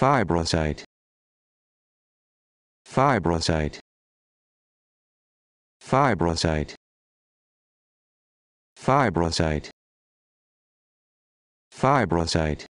fibrocyte fibrocyte fibrocyte fibrocyte fibrocyte